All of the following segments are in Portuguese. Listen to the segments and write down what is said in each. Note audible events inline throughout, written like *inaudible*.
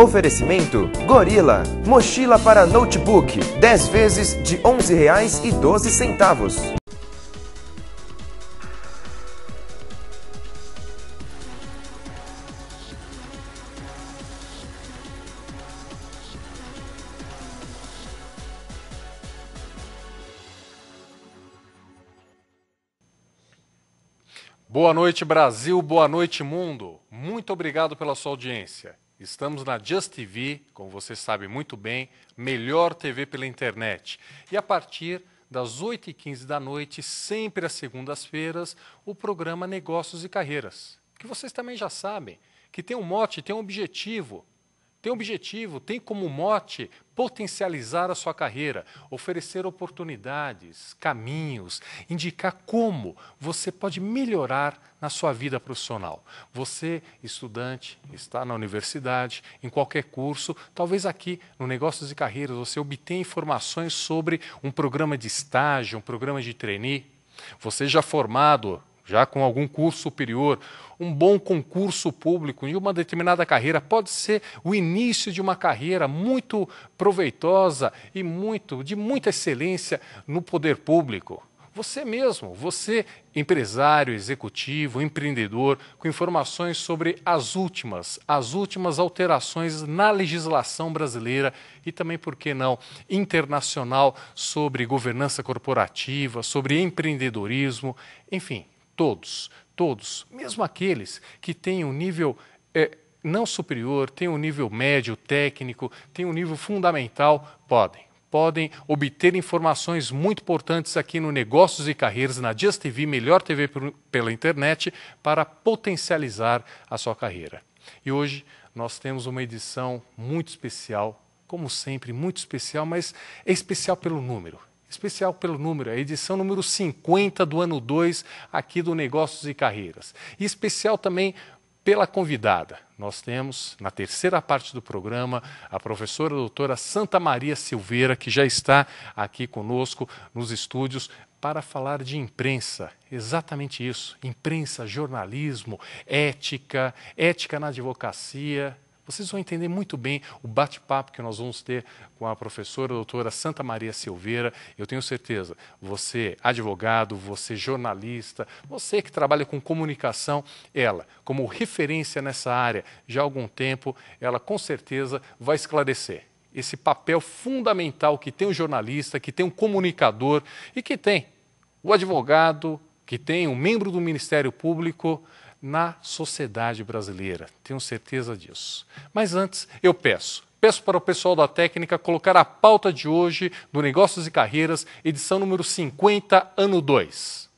Oferecimento Gorila, mochila para notebook, 10 vezes de R$ 11,12. Boa noite, Brasil. Boa noite, mundo. Muito obrigado pela sua audiência. Estamos na Just TV, como você sabe muito bem, melhor TV pela internet. E a partir das 8h15 da noite, sempre às segundas-feiras, o programa Negócios e Carreiras, que vocês também já sabem, que tem um mote, tem um objetivo, tem objetivo, tem como mote potencializar a sua carreira, oferecer oportunidades, caminhos, indicar como você pode melhorar na sua vida profissional. Você, estudante, está na universidade, em qualquer curso, talvez aqui no Negócios e Carreiras você obtenha informações sobre um programa de estágio, um programa de trainee. Você já formado já com algum curso superior, um bom concurso público em uma determinada carreira pode ser o início de uma carreira muito proveitosa e muito de muita excelência no poder público. Você mesmo, você empresário, executivo, empreendedor, com informações sobre as últimas, as últimas alterações na legislação brasileira e também, por que não, internacional sobre governança corporativa, sobre empreendedorismo, enfim, Todos, todos, mesmo aqueles que têm um nível é, não superior, têm um nível médio técnico, têm um nível fundamental, podem. Podem obter informações muito importantes aqui no Negócios e Carreiras, na Dias TV, melhor TV por, pela internet, para potencializar a sua carreira. E hoje nós temos uma edição muito especial, como sempre, muito especial, mas é especial pelo número especial pelo número, a edição número 50 do ano 2 aqui do Negócios e Carreiras. E especial também pela convidada. Nós temos, na terceira parte do programa, a professora a doutora Santa Maria Silveira, que já está aqui conosco nos estúdios para falar de imprensa. Exatamente isso: imprensa, jornalismo, ética, ética na advocacia, vocês vão entender muito bem o bate-papo que nós vamos ter com a professora a doutora Santa Maria Silveira. Eu tenho certeza, você advogado, você jornalista, você que trabalha com comunicação, ela, como referência nessa área já há algum tempo, ela com certeza vai esclarecer esse papel fundamental que tem o jornalista, que tem o comunicador e que tem o advogado, que tem o membro do Ministério Público na sociedade brasileira. Tenho certeza disso. Mas antes, eu peço. Peço para o pessoal da técnica colocar a pauta de hoje do Negócios e Carreiras, edição número 50, ano 2.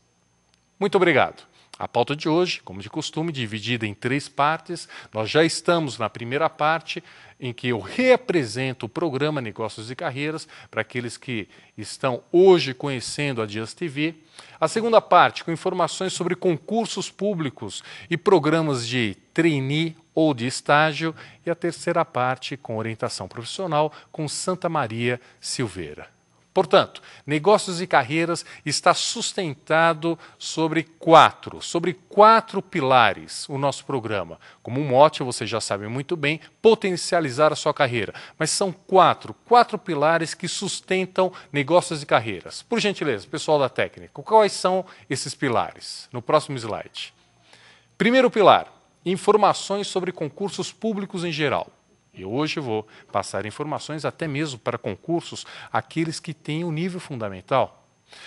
Muito obrigado. A pauta de hoje, como de costume, dividida em três partes. Nós já estamos na primeira parte, em que eu reapresento o programa Negócios e Carreiras para aqueles que estão hoje conhecendo a Dias TV. A segunda parte, com informações sobre concursos públicos e programas de trainee ou de estágio. E a terceira parte, com orientação profissional, com Santa Maria Silveira. Portanto, negócios e carreiras está sustentado sobre quatro, sobre quatro pilares o nosso programa. Como um mote, você já sabe muito bem, potencializar a sua carreira. Mas são quatro, quatro pilares que sustentam negócios e carreiras. Por gentileza, pessoal da técnica, quais são esses pilares? No próximo slide. Primeiro pilar, informações sobre concursos públicos em geral. E hoje vou passar informações até mesmo para concursos, aqueles que têm o um nível fundamental.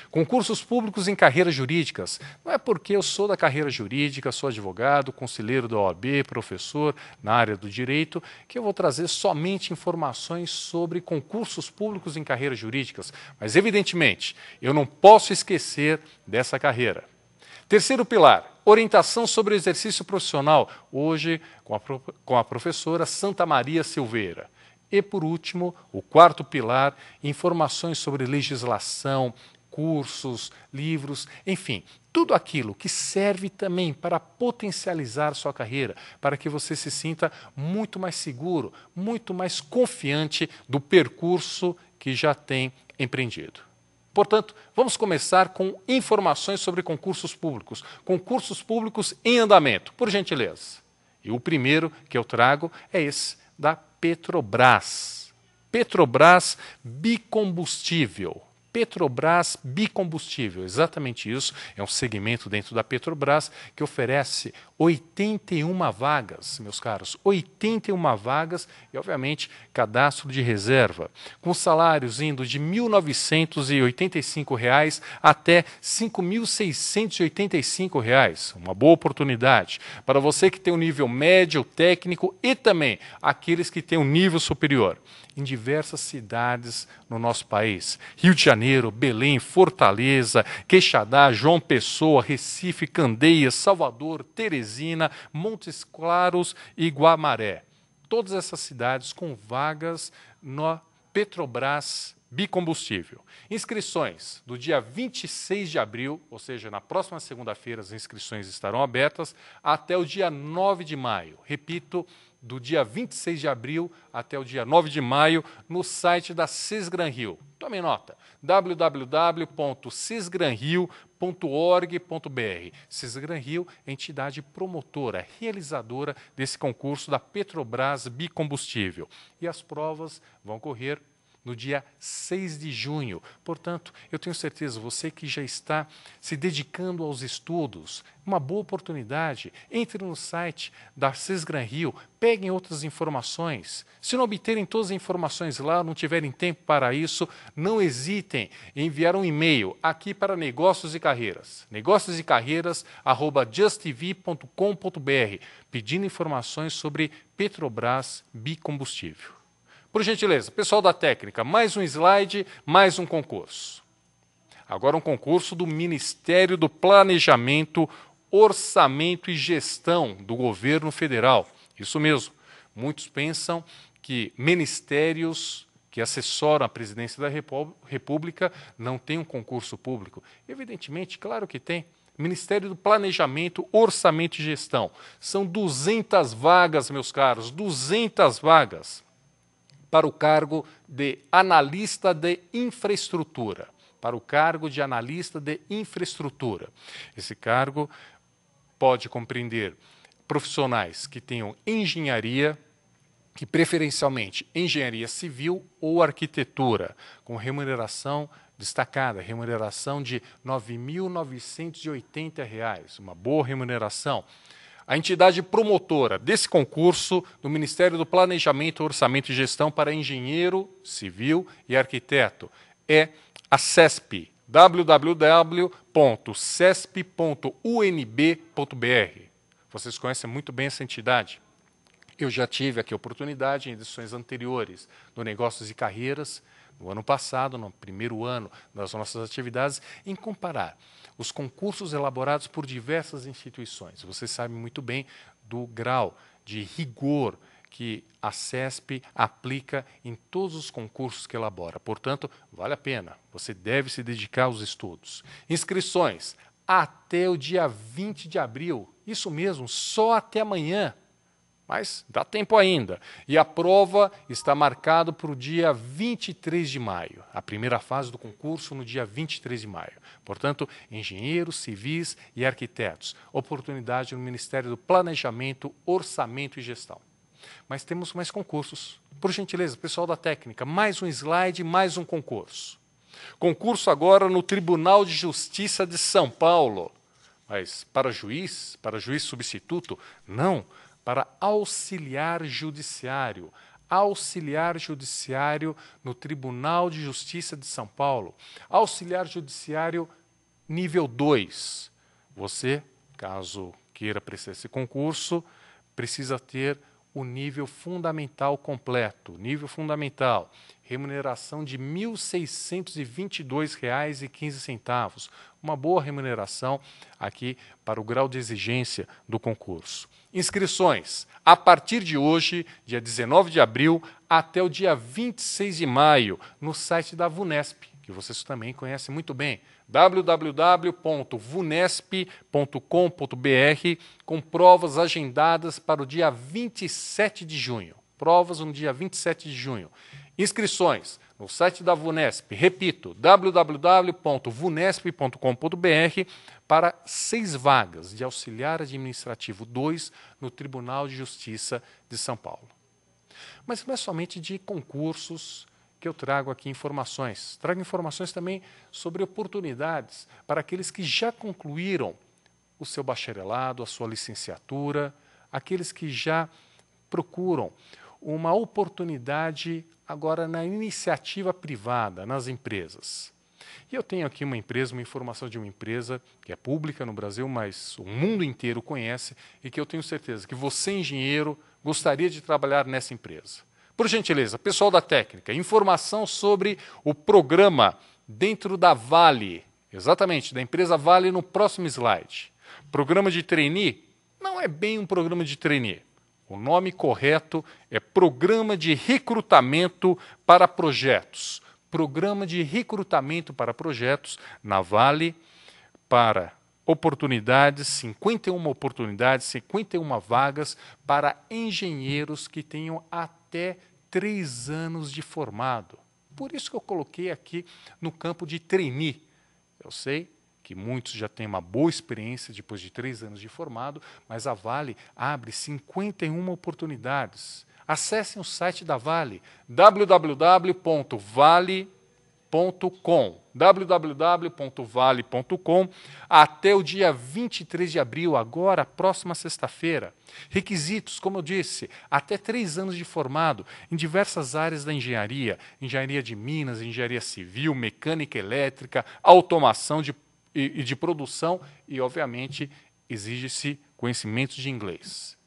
Concursos públicos em carreiras jurídicas. Não é porque eu sou da carreira jurídica, sou advogado, conselheiro da OAB, professor na área do direito, que eu vou trazer somente informações sobre concursos públicos em carreiras jurídicas. Mas, evidentemente, eu não posso esquecer dessa carreira. Terceiro pilar: orientação sobre o exercício profissional, hoje com a, com a professora Santa Maria Silveira. E, por último, o quarto pilar, informações sobre legislação, cursos, livros, enfim, tudo aquilo que serve também para potencializar sua carreira, para que você se sinta muito mais seguro, muito mais confiante do percurso que já tem empreendido. Portanto, vamos começar com informações sobre concursos públicos, concursos públicos em andamento, por gentileza. E o primeiro que eu trago é esse da Petrobras. Petrobras Bicombustível. Petrobras Bicombustível, exatamente isso, é um segmento dentro da Petrobras que oferece 81 vagas, meus caros, 81 vagas e, obviamente, cadastro de reserva, com salários indo de R$ 1.985 reais até R$ 5.685. Reais. Uma boa oportunidade para você que tem um nível médio, técnico e também aqueles que têm um nível superior em diversas cidades no nosso país. Rio de Janeiro, Janeiro, Belém, Fortaleza, Queixadá, João Pessoa, Recife, Candeias, Salvador, Teresina, Montes Claros e Guamaré. Todas essas cidades com vagas no Petrobras bicombustível. Inscrições do dia 26 de abril, ou seja, na próxima segunda-feira as inscrições estarão abertas até o dia 9 de maio. Repito, do dia 26 de abril até o dia 9 de maio no site da Cisgran Rio. Tome nota, www.cisgranrio.org.br. Cisgran Rio é entidade promotora, realizadora desse concurso da Petrobras Bicombustível. E as provas vão ocorrer no dia 6 de junho. Portanto, eu tenho certeza, você que já está se dedicando aos estudos, uma boa oportunidade. Entre no site da Sesgran Rio, peguem outras informações. Se não obterem todas as informações lá, não tiverem tempo para isso, não hesitem em enviar um e-mail aqui para Negócios e Carreiras, negócios e carreiras, arroba justv.com.br, pedindo informações sobre Petrobras Bicombustível. Por gentileza, pessoal da técnica, mais um slide, mais um concurso. Agora um concurso do Ministério do Planejamento, Orçamento e Gestão do Governo Federal. Isso mesmo. Muitos pensam que ministérios que assessoram a presidência da República não têm um concurso público. Evidentemente, claro que tem. Ministério do Planejamento, Orçamento e Gestão. São 200 vagas, meus caros, 200 vagas para o cargo de analista de infraestrutura. Para o cargo de analista de infraestrutura. Esse cargo pode compreender profissionais que tenham engenharia, que preferencialmente engenharia civil ou arquitetura, com remuneração destacada, remuneração de R$ 9.980, uma boa remuneração a entidade promotora desse concurso do Ministério do Planejamento, Orçamento e Gestão para engenheiro civil e arquiteto é a CESP, www.cesp.unb.br. Vocês conhecem muito bem essa entidade. Eu já tive aqui a oportunidade em edições anteriores do Negócios e Carreiras, no ano passado, no primeiro ano das nossas atividades, em comparar os concursos elaborados por diversas instituições. Você sabe muito bem do grau de rigor que a CESP aplica em todos os concursos que elabora. Portanto, vale a pena. Você deve se dedicar aos estudos. Inscrições até o dia 20 de abril. Isso mesmo, só até amanhã. Mas dá tempo ainda. E a prova está marcada para o dia 23 de maio. A primeira fase do concurso no dia 23 de maio. Portanto, engenheiros, civis e arquitetos. Oportunidade no Ministério do Planejamento, Orçamento e Gestão. Mas temos mais concursos. Por gentileza, pessoal da técnica, mais um slide, mais um concurso. Concurso agora no Tribunal de Justiça de São Paulo. Mas para juiz, para juiz substituto, não. Não para auxiliar judiciário, auxiliar judiciário no Tribunal de Justiça de São Paulo, auxiliar judiciário nível 2. Você, caso queira prestar esse concurso, precisa ter o nível fundamental completo. Nível fundamental, remuneração de R$ 1.622,15. Uma boa remuneração aqui para o grau de exigência do concurso. Inscrições a partir de hoje, dia 19 de abril, até o dia 26 de maio, no site da VUNESP, que vocês também conhecem muito bem www.vunesp.com.br com provas agendadas para o dia 27 de junho. Provas no dia 27 de junho. Inscrições no site da Vunesp, repito, www.vunesp.com.br para seis vagas de auxiliar administrativo 2 no Tribunal de Justiça de São Paulo. Mas não é somente de concursos que eu trago aqui informações. Trago informações também sobre oportunidades para aqueles que já concluíram o seu bacharelado, a sua licenciatura, aqueles que já procuram uma oportunidade agora na iniciativa privada, nas empresas. E eu tenho aqui uma empresa, uma informação de uma empresa que é pública no Brasil, mas o mundo inteiro conhece e que eu tenho certeza que você, engenheiro, gostaria de trabalhar nessa empresa. Por gentileza, pessoal da técnica, informação sobre o programa dentro da Vale, exatamente, da empresa Vale no próximo slide. Programa de trainee não é bem um programa de trainee. O nome correto é Programa de Recrutamento para Projetos. Programa de Recrutamento para Projetos na Vale para oportunidades, 51 oportunidades, 51 vagas para engenheiros que tenham até até três anos de formado. Por isso que eu coloquei aqui no campo de trainee. Eu sei que muitos já têm uma boa experiência depois de três anos de formado, mas a Vale abre 51 oportunidades. Acessem o site da Vale, www.vale.com.br www.vale.com www.vale.com até o dia 23 de abril, agora, próxima sexta-feira. Requisitos, como eu disse, até três anos de formado em diversas áreas da engenharia: engenharia de minas, engenharia civil, mecânica elétrica, automação de, e, e de produção e, obviamente, exige-se conhecimentos de inglês.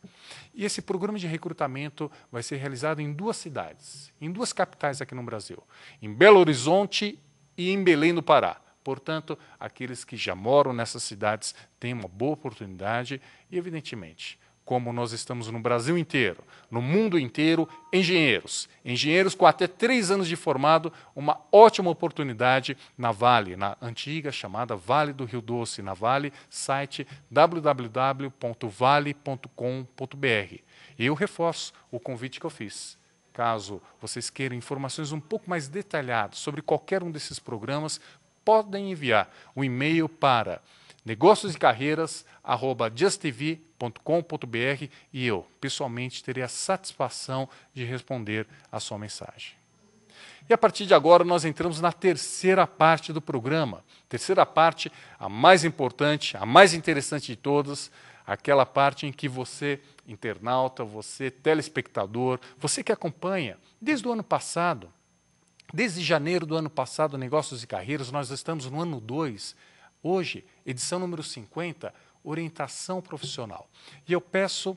E esse programa de recrutamento vai ser realizado em duas cidades, em duas capitais aqui no Brasil, em Belo Horizonte e em Belém do Pará. Portanto, aqueles que já moram nessas cidades têm uma boa oportunidade e, evidentemente, como nós estamos no Brasil inteiro, no mundo inteiro, engenheiros. Engenheiros com até três anos de formado, uma ótima oportunidade na Vale, na antiga chamada Vale do Rio Doce, na Vale, site www.vale.com.br. E eu reforço o convite que eu fiz. Caso vocês queiram informações um pouco mais detalhadas sobre qualquer um desses programas, podem enviar um e-mail para negócios e carreiras, arroba justtv.com.br e eu, pessoalmente, terei a satisfação de responder a sua mensagem. E a partir de agora nós entramos na terceira parte do programa. Terceira parte, a mais importante, a mais interessante de todas, aquela parte em que você, internauta, você, telespectador, você que acompanha, desde o ano passado, desde janeiro do ano passado, Negócios e Carreiras, nós estamos no ano 2 Hoje, edição número 50, orientação profissional. E eu peço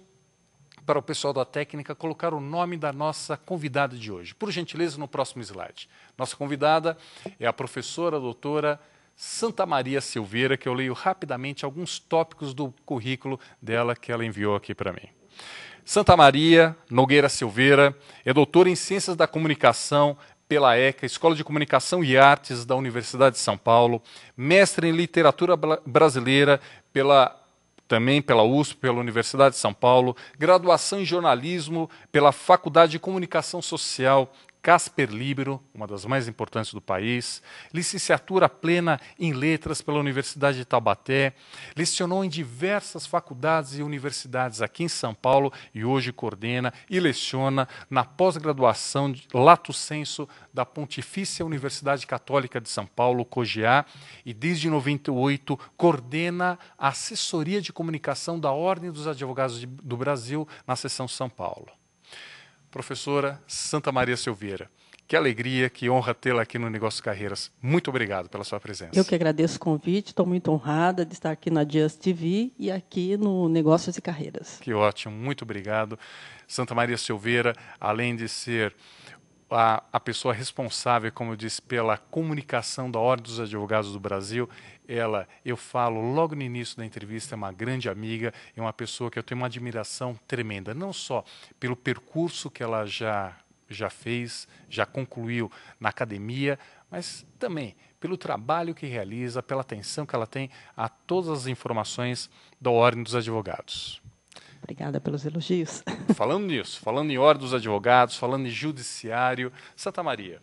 para o pessoal da técnica colocar o nome da nossa convidada de hoje. Por gentileza, no próximo slide. Nossa convidada é a professora a doutora Santa Maria Silveira, que eu leio rapidamente alguns tópicos do currículo dela que ela enviou aqui para mim. Santa Maria Nogueira Silveira é doutora em Ciências da Comunicação, pela ECA, Escola de Comunicação e Artes da Universidade de São Paulo, mestre em Literatura Brasileira pela também pela USP, pela Universidade de São Paulo, graduação em jornalismo pela Faculdade de Comunicação Social Casper Libero, uma das mais importantes do país, licenciatura plena em letras pela Universidade de Taubaté, lecionou em diversas faculdades e universidades aqui em São Paulo e hoje coordena e leciona na pós-graduação Lato Senso da Pontifícia Universidade Católica de São Paulo, COGEA, e desde 98 coordena a assessoria de comunicação da Ordem dos Advogados do Brasil na seção São Paulo professora Santa Maria Silveira. Que alegria, que honra tê-la aqui no Negócio Carreiras. Muito obrigado pela sua presença. Eu que agradeço o convite, estou muito honrada de estar aqui na Just TV e aqui no Negócios e Carreiras. Que ótimo, muito obrigado. Santa Maria Silveira, além de ser a, a pessoa responsável, como eu disse, pela comunicação da Ordem dos Advogados do Brasil, ela, eu falo logo no início da entrevista, é uma grande amiga, é uma pessoa que eu tenho uma admiração tremenda, não só pelo percurso que ela já já fez, já concluiu na academia, mas também pelo trabalho que realiza, pela atenção que ela tem a todas as informações da Ordem dos Advogados. Obrigada pelos elogios. *laughs* Falando nisso, falando em Ordem dos Advogados, falando em Judiciário, Santa Maria,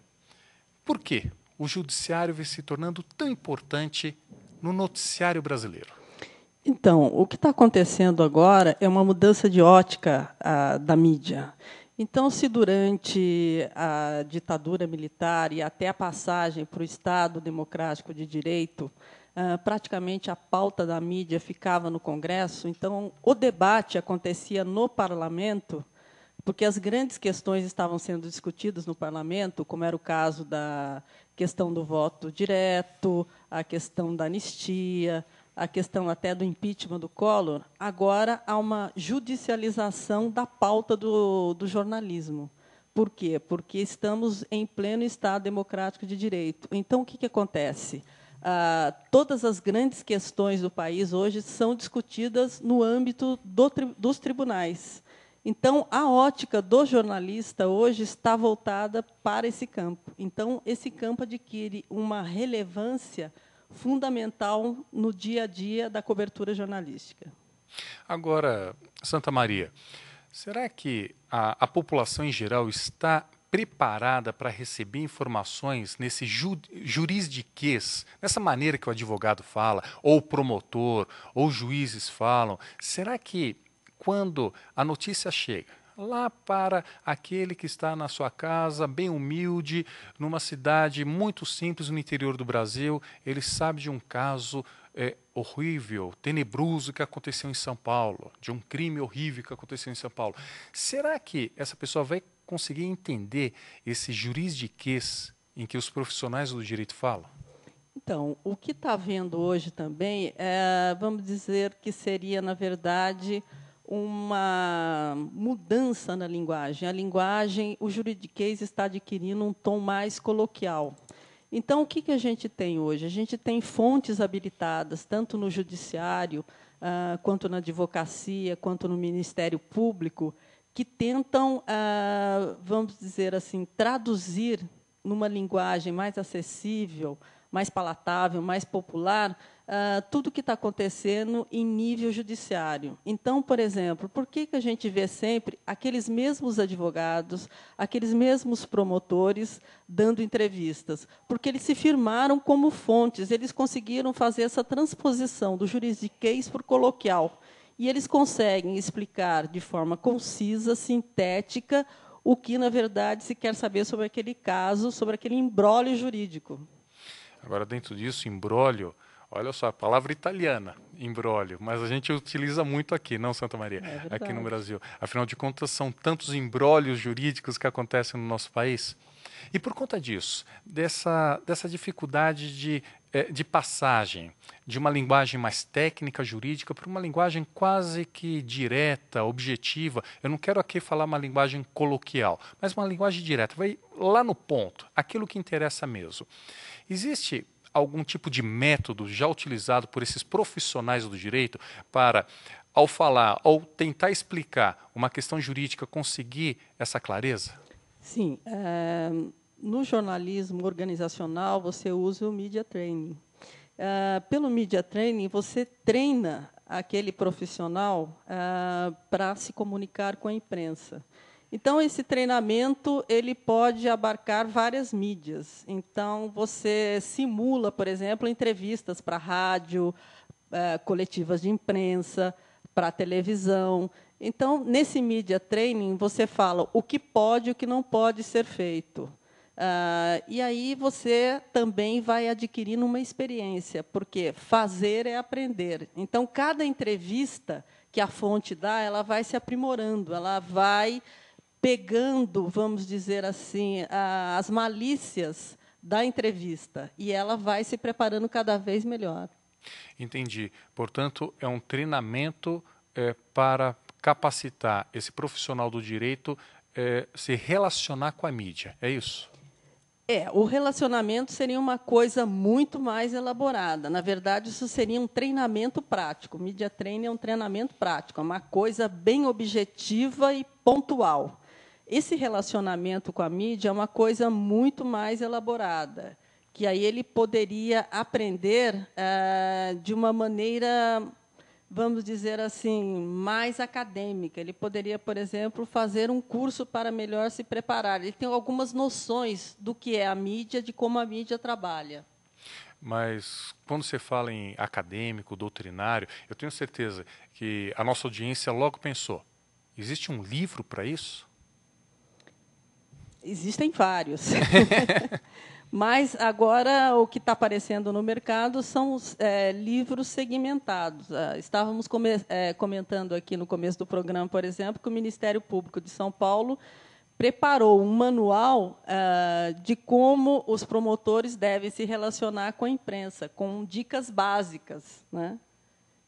por quê? o judiciário vem se tornando tão importante no noticiário brasileiro? Então, o que está acontecendo agora é uma mudança de ótica a, da mídia. Então, se durante a ditadura militar e até a passagem para o Estado Democrático de Direito, ah, praticamente a pauta da mídia ficava no Congresso, então o debate acontecia no parlamento, porque as grandes questões estavam sendo discutidas no parlamento, como era o caso da questão do voto direto, a questão da anistia, a questão até do impeachment do Collor, agora há uma judicialização da pauta do, do, jornalismo. Por quê? Porque estamos em pleno Estado democrático de direito. Então, o que, que acontece? Ah, todas as grandes questões do país hoje são discutidas no âmbito do, dos tribunais. Então, a ótica do jornalista hoje está voltada para esse campo. Então, esse campo adquire uma relevância fundamental no dia a dia da cobertura jornalística. Agora, Santa Maria, será que a, a população em geral está preparada para receber informações nesse ju, jurisdiquês, nessa maneira que o advogado fala, ou o promotor, ou juízes falam? Será que quando a notícia chega lá para aquele que está na sua casa, bem humilde, numa cidade muito simples no interior do Brasil, ele sabe de um caso é, horrível, tenebroso que aconteceu em São Paulo, de um crime horrível que aconteceu em São Paulo. Será que essa pessoa vai conseguir entender esse jurisdiquês em que os profissionais do direito falam? Então, o que está havendo hoje também, é, vamos dizer que seria, na verdade, uma mudança na linguagem. A linguagem, o juridiquês está adquirindo um tom mais coloquial. Então, o que, que a gente tem hoje? A gente tem fontes habilitadas, tanto no judiciário, ah, quanto na advocacia, quanto no Ministério Público, que tentam, ah, vamos dizer assim, traduzir numa linguagem mais acessível, mais palatável, mais popular, uh, tudo que está acontecendo em nível judiciário. Então, por exemplo, por que, que a gente vê sempre aqueles mesmos advogados, aqueles mesmos promotores dando entrevistas? Porque eles se firmaram como fontes, eles conseguiram fazer essa transposição do juridiquês para o coloquial. E eles conseguem explicar de forma concisa, sintética, o que, na verdade, se quer saber sobre aquele caso, sobre aquele embrólio jurídico. Agora, dentro disso, embrólio, Olha só, a palavra italiana, imbróglio, mas a gente utiliza muito aqui, não Santa Maria, é aqui no Brasil. Afinal de contas, são tantos imbróglios jurídicos que acontecem no nosso país. E por conta disso, dessa, dessa dificuldade de, eh, de passagem de uma linguagem mais técnica, jurídica, para uma linguagem quase que direta, objetiva, eu não quero aqui falar uma linguagem coloquial, mas uma linguagem direta, vai lá no ponto, aquilo que interessa mesmo. Existe algum tipo de método já utilizado por esses profissionais do direito para, ao falar, ao tentar explicar uma questão jurídica, conseguir essa clareza? Sim. É, no jornalismo organizacional, você usa o media training. Eh, pelo media training, você treina aquele profissional eh, para se comunicar com a imprensa. Então, esse treinamento ele pode abarcar várias mídias. Então, você simula, por exemplo, entrevistas para rádio, eh, coletivas de imprensa, para televisão. Então, nesse media training, você fala o que pode e o que não pode ser feito. Ah, e aí você também vai adquirindo uma experiência, porque fazer é aprender. Então, cada entrevista que a fonte dá, ela vai se aprimorando, ela vai pegando, vamos dizer assim, as malícias da entrevista. E ela vai se preparando cada vez melhor. Entendi. Portanto, é um treinamento é, para capacitar esse profissional do direito é, se relacionar com a mídia. É isso? É, o relacionamento seria uma coisa muito mais elaborada. Na verdade, isso seria um treinamento prático. Media training é um treinamento prático, é uma coisa bem objetiva e pontual. Esse relacionamento com a mídia é uma coisa muito mais elaborada, que aí ele poderia aprender eh, de uma maneira, vamos dizer assim, mais acadêmica. Ele poderia, por exemplo, fazer um curso para melhor se preparar. Ele tem algumas noções do que é a mídia, de como a mídia trabalha. Mas quando você fala em acadêmico, doutrinário, eu tenho certeza que a nossa audiência logo pensou: existe um livro para isso? Existem vários. *laughs* Mas agora o que está aparecendo no mercado são é, livros segmentados. Ah, estávamos come é, comentando aqui no começo do programa, por exemplo, que o Ministério Público de São Paulo preparou um manual é, de como os promotores devem se relacionar com a imprensa, com dicas básicas, né?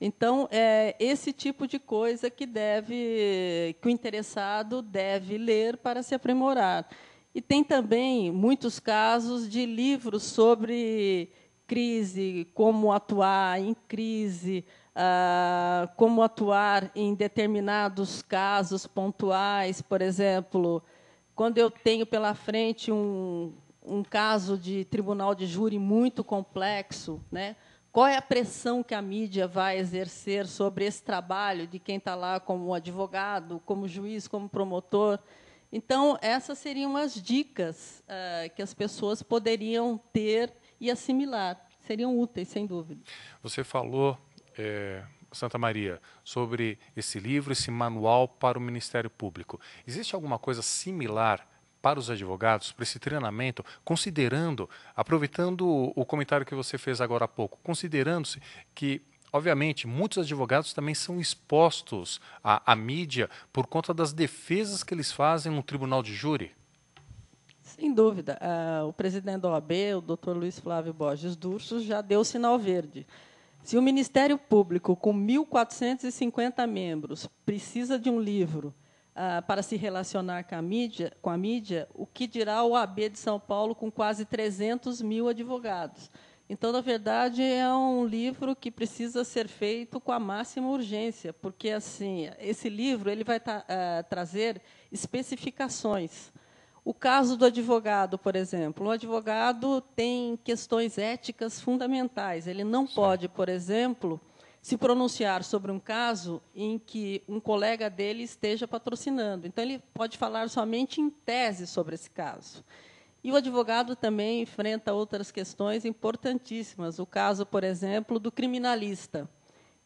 Então, é esse tipo de coisa que deve que o interessado deve ler para se aprimorar. E tem também muitos casos de livros sobre crise, como atuar em crise, ah, como atuar em determinados casos pontuais. Por exemplo, quando eu tenho pela frente um, um caso de tribunal de júri muito complexo, né? qual é a pressão que a mídia vai exercer sobre esse trabalho de quem está lá como advogado, como juiz, como promotor? Então, essas seriam as dicas uh, que as pessoas poderiam ter e assimilar. Seriam úteis, sem dúvida. Você falou, é, Santa Maria, sobre esse livro, esse manual para o Ministério Público. Existe alguma coisa similar para os advogados, para esse treinamento, considerando, aproveitando o comentário que você fez agora há pouco, considerando-se que Obviamente, muitos advogados também são expostos à, à, mídia por conta das defesas que eles fazem no tribunal de júri. Sem dúvida. Uh, o presidente da OAB, o doutor Luiz Flávio Borges Durso, já deu sinal verde. Se o Ministério Público, com 1.450 membros, precisa de um livro uh, para se relacionar com a, mídia, com a mídia, o que dirá o OAB de São Paulo com quase 300 mil advogados? Então, na verdade, é um livro que precisa ser feito com a máxima urgência, porque assim, esse livro ele vai tra eh, trazer especificações. O caso do advogado, por exemplo, o advogado tem questões éticas fundamentais. Ele não pode, por exemplo, se pronunciar sobre um caso em que um colega dele esteja patrocinando. Então, ele pode falar somente em tese sobre esse caso. E o advogado também enfrenta outras questões importantíssimas. O caso, por exemplo, do criminalista.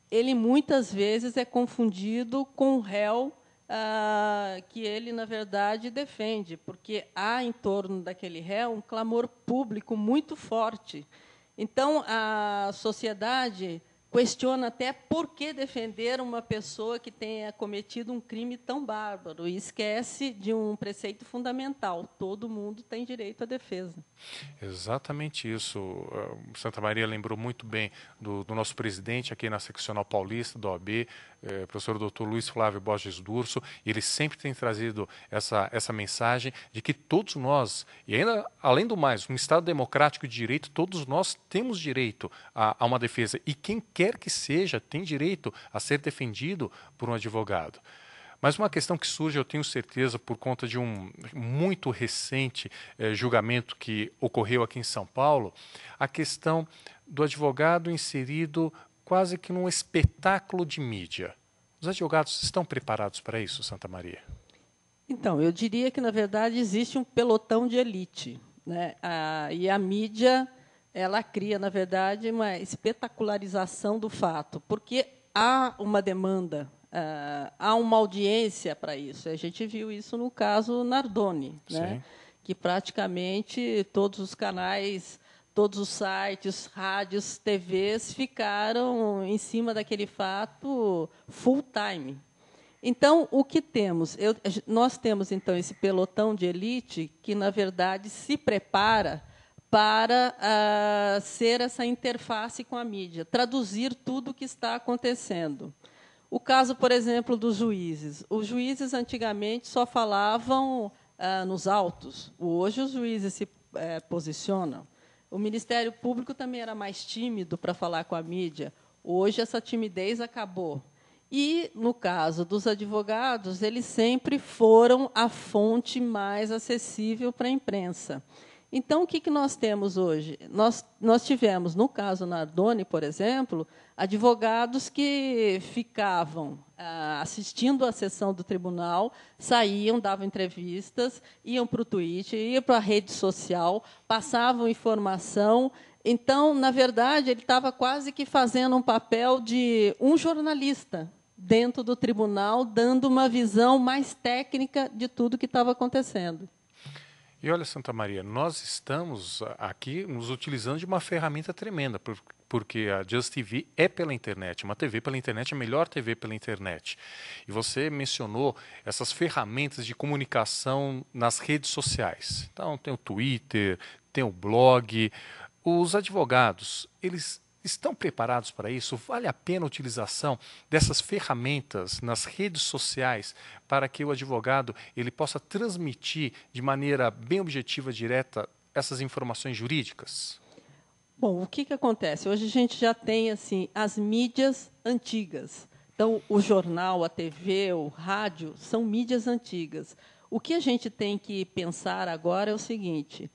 Ele muitas vezes é confundido com o réu ah, que ele, na verdade, defende, porque há em torno daquele réu um clamor público muito forte. Então, a sociedade questiona até por que defender uma pessoa que tenha cometido um crime tão bárbaro e esquece de um preceito fundamental: todo mundo tem direito à defesa. Exatamente isso. Ah, Santa Maria lembrou muito bem do, do nosso presidente aqui na seccional paulista do OAB, eh, professor doutor Luiz Flávio Borges Durso, ele sempre tem trazido essa, essa mensagem de que todos nós, e ainda além do mais, um Estado democrático de direito, todos nós temos direito a, a uma defesa. E quem quer que seja tem direito a ser defendido por um advogado. Mas uma questão que surge, eu tenho certeza, por conta de um muito recente eh, julgamento que ocorreu aqui em São Paulo, a questão do advogado inserido quase que num espetáculo de mídia. Os advogados estão preparados para isso, Santa Maria? Então, eu diria que, na verdade, existe um pelotão de elite. Né? A, e a mídia ela cria, na verdade, uma espetacularização do fato, porque há uma demanda, ah, há uma audiência para isso. A gente viu isso no caso Nardoni, né? que praticamente todos os canais todos os sites, rádios, TVs ficaram em cima daquele fato full time. Então, o que temos? Eu, nós temos, então, esse pelotão de elite que, na verdade, se prepara para ah, ser essa interface com a mídia, traduzir tudo o que está acontecendo. O caso, por exemplo, dos juízes. Os juízes, antigamente, só falavam ah, nos autos. Hoje, os juízes se eh, posicionam. O Ministério Público também era mais tímido para falar com a mídia. Hoje, essa timidez acabou. E, no caso dos advogados, eles sempre foram a fonte mais acessível para a imprensa. Então, o que, que nós temos hoje? Nós, nós tivemos, no caso Nardoni, por exemplo, advogados que ficavam ah, assistindo à sessão do tribunal, saíam, davam entrevistas, iam para o Twitter, iam para a rede social, passavam informação. Então, na verdade, ele estava quase que fazendo um papel de um jornalista dentro do tribunal, dando uma visão mais técnica de tudo que estava acontecendo. E olha, Santa Maria, nós estamos aqui nos utilizando de uma ferramenta tremenda, porque a Just TV é pela internet, uma TV pela internet é a melhor TV pela internet. E você mencionou essas ferramentas de comunicação nas redes sociais. Então, tem o Twitter, tem o blog. Os advogados, eles Estão preparados para isso? Vale a pena a utilização dessas ferramentas nas redes sociais para que o advogado ele possa transmitir de maneira bem objetiva, direta, essas informações jurídicas? Bom, o que, que acontece? Hoje a gente já tem assim as mídias antigas. Então, o jornal, a TV, o rádio são mídias antigas. O que a gente tem que pensar agora é o seguinte: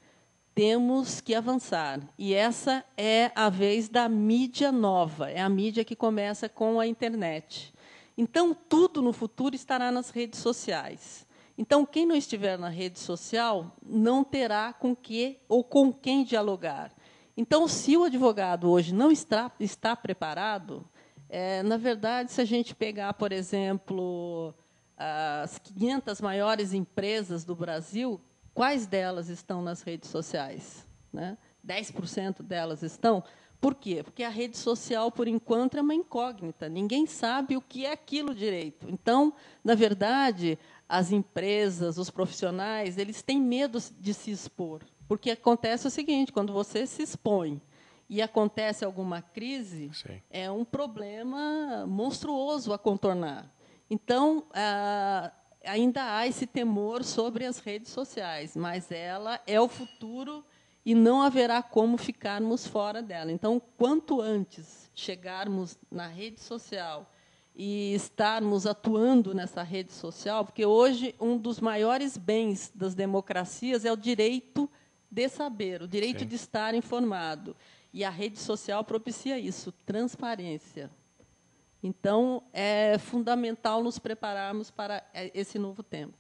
temos que avançar. E essa é a vez da mídia nova, é a mídia que começa com a internet. Então, tudo no futuro estará nas redes sociais. Então, quem não estiver na rede social não terá com que ou com quem dialogar. Então, se o advogado hoje não está, está preparado, é, na verdade, se a gente pegar, por exemplo, as 500 maiores empresas do Brasil, quais delas estão nas redes sociais? Né? 10% delas estão. Por quê? Porque a rede social, por enquanto, é uma incógnita. Ninguém sabe o que é aquilo direito. Então, na verdade, as empresas, os profissionais, eles têm medo de se expor. Porque acontece o seguinte: quando você se expõe e acontece alguma crise, Sim. é um problema monstruoso a contornar. Então, a, ah, ainda há esse temor sobre as redes sociais, mas ela é o futuro e não haverá como ficarmos fora dela. Então, quanto antes chegarmos na rede social e estarmos atuando nessa rede social, porque hoje um dos maiores bens das democracias é o direito de saber, o direito Sim. de estar informado. E a rede social propicia isso, transparência. Então, é fundamental nos prepararmos para é, esse novo tempo.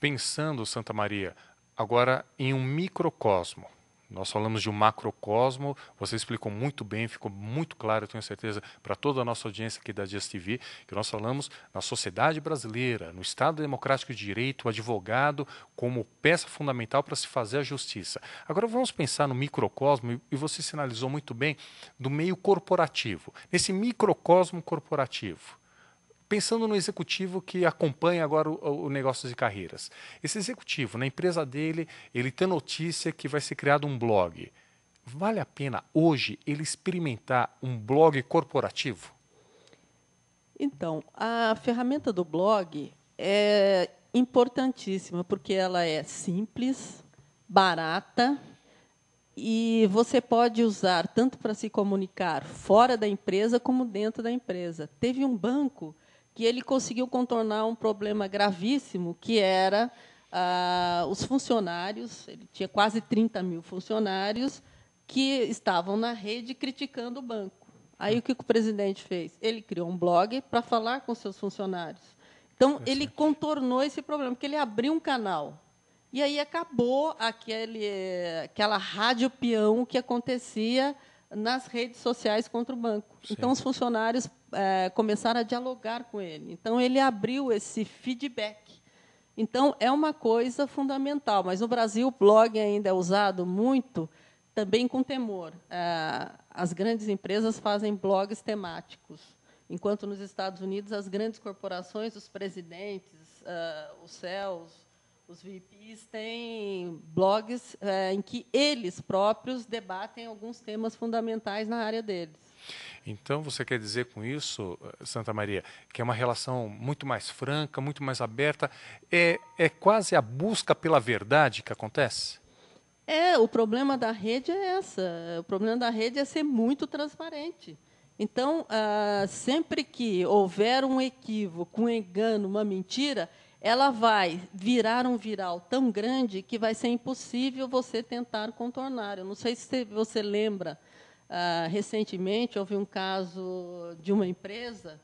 Pensando, Santa Maria, agora em um microcosmo, nós falamos de um macrocosmo, você explicou muito bem, ficou muito claro, eu tenho certeza, para toda a nossa audiência aqui da Dias TV, que nós falamos na sociedade brasileira, no Estado Democrático de Direito, o advogado como peça fundamental para se fazer a justiça. Agora vamos pensar no microcosmo, e você sinalizou muito bem, do meio corporativo. Nesse microcosmo corporativo, pensando no executivo que acompanha agora o, o negócio de carreiras. Esse executivo, na empresa dele, ele tem notícia que vai ser criado um blog. Vale a pena hoje ele experimentar um blog corporativo? Então, a ferramenta do blog é importantíssima porque ela é simples, barata e você pode usar tanto para se comunicar fora da empresa como dentro da empresa. Teve um banco que ele conseguiu contornar um problema gravíssimo, que era ah, os funcionários, ele tinha quase 30 mil funcionários, que estavam na rede criticando o banco. Aí o que o presidente fez? Ele criou um blog para falar com seus funcionários. Então, ele contornou esse problema, porque ele abriu um canal. E aí acabou aquele, aquela rádio peão que acontecia nas redes sociais contra o banco. Sim. Então, os funcionários é, começaram a dialogar com ele. Então, ele abriu esse feedback. Então, é uma coisa fundamental. Mas, no Brasil, o blog ainda é usado muito, também com temor. É, as grandes empresas fazem blogs temáticos, enquanto nos Estados Unidos, as grandes corporações, os presidentes, é, os CEOs, os VIPs têm blogs é, em que eles próprios debatem alguns temas fundamentais na área deles. Então, você quer dizer com isso, eh, Santa Maria, que é uma relação muito mais franca, muito mais aberta, é, é quase a busca pela verdade que acontece? É, o problema da rede é essa. O problema da rede é ser muito transparente. Então, ah, sempre que houver um equívoco, um engano, uma mentira, ela vai virar um viral tão grande que vai ser impossível você tentar contornar. Eu não sei se você lembra ah, recentemente, houve um caso de uma empresa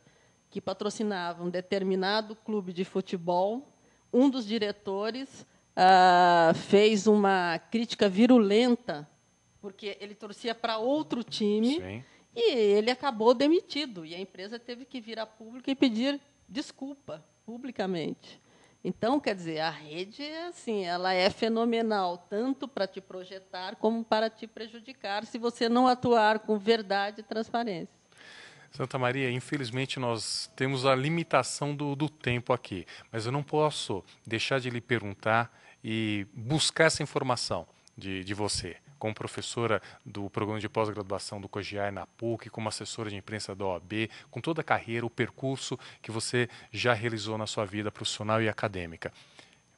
que patrocinava um determinado clube de futebol. Um dos diretores ah, fez uma crítica virulenta, porque ele torcia para outro time. Sim. E ele acabou demitido. E a empresa teve que vir a público e pedir desculpa publicamente. Então, quer dizer, a rede é assim, ela é fenomenal, tanto para te projetar como para te prejudicar se você não atuar com verdade e transparência. Santa Maria, infelizmente nós temos a limitação do, do tempo aqui, mas eu não posso deixar de lhe perguntar e buscar essa informação de, de você como professora do programa de pós-graduação do COGIAR na PUC, como assessora de imprensa da OAB, com toda a carreira, o percurso que você já realizou na sua vida profissional e acadêmica.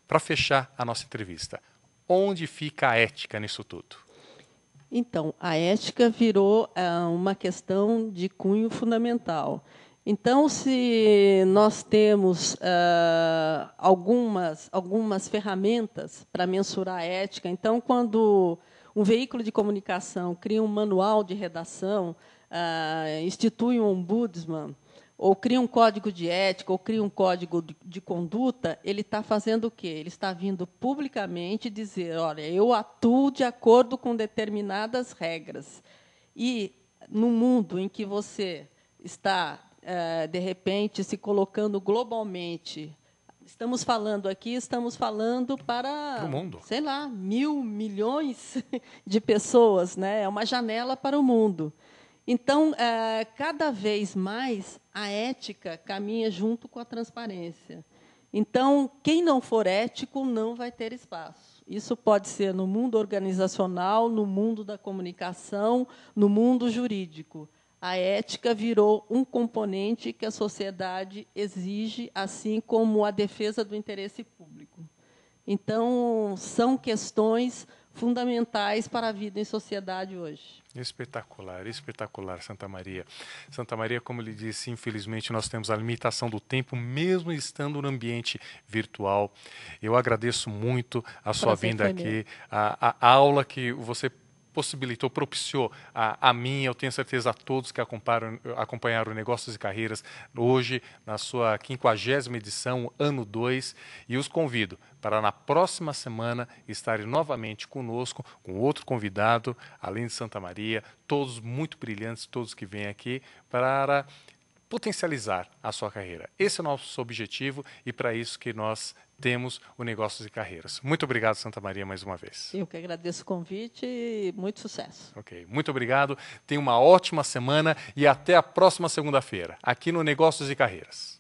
Para fechar a nossa entrevista, onde fica a ética nisso tudo? Então, a ética virou é, uma questão de cunho fundamental. Então, se nós temos é, algumas, algumas ferramentas para mensurar a ética, então, quando um veículo de comunicação cria um manual de redação, uh, institui um ombudsman, ou cria um código de ética, ou cria um código de conduta, ele está fazendo o quê? Ele está vindo publicamente dizer: olha, eu atuo de acordo com determinadas regras. E no mundo em que você está, eh, de repente, se colocando globalmente estamos falando aqui, estamos falando para o mundo. sei lá, mil milhões *laughs* de pessoas, né? É uma janela para o mundo. Então, é, cada vez mais a ética caminha junto com a transparência. Então, quem não for ético não vai ter espaço. Isso pode ser no mundo organizacional, no mundo da comunicação, no mundo jurídico a ética virou um componente que a sociedade exige, assim como a defesa do interesse público. Então, são questões fundamentais para a vida em sociedade hoje. Espetacular, espetacular, Santa Maria. Santa Maria, como lhe disse, infelizmente nós temos a limitação do tempo, mesmo estando no ambiente virtual. Eu agradeço muito a sua Prazer vinda aqui, a, a aula que você possibilitou, propiciou a, a mim, eu tenho certeza a todos que acompanharam, acompanharam Negócios e Carreiras hoje, na sua 50 edição, ano 2, e os convido para na próxima semana estarem novamente conosco, com outro convidado, além de Santa Maria, todos muito brilhantes, todos que vêm aqui, para potencializar a sua carreira. Esse é o nosso objetivo e para isso que nós temos o Negócios e Carreiras. Muito obrigado, Santa Maria, mais uma vez. Eu que agradeço o convite e muito sucesso. Ok, muito obrigado. Tenha uma ótima semana e até a próxima segunda-feira, aqui no Negócios e Carreiras.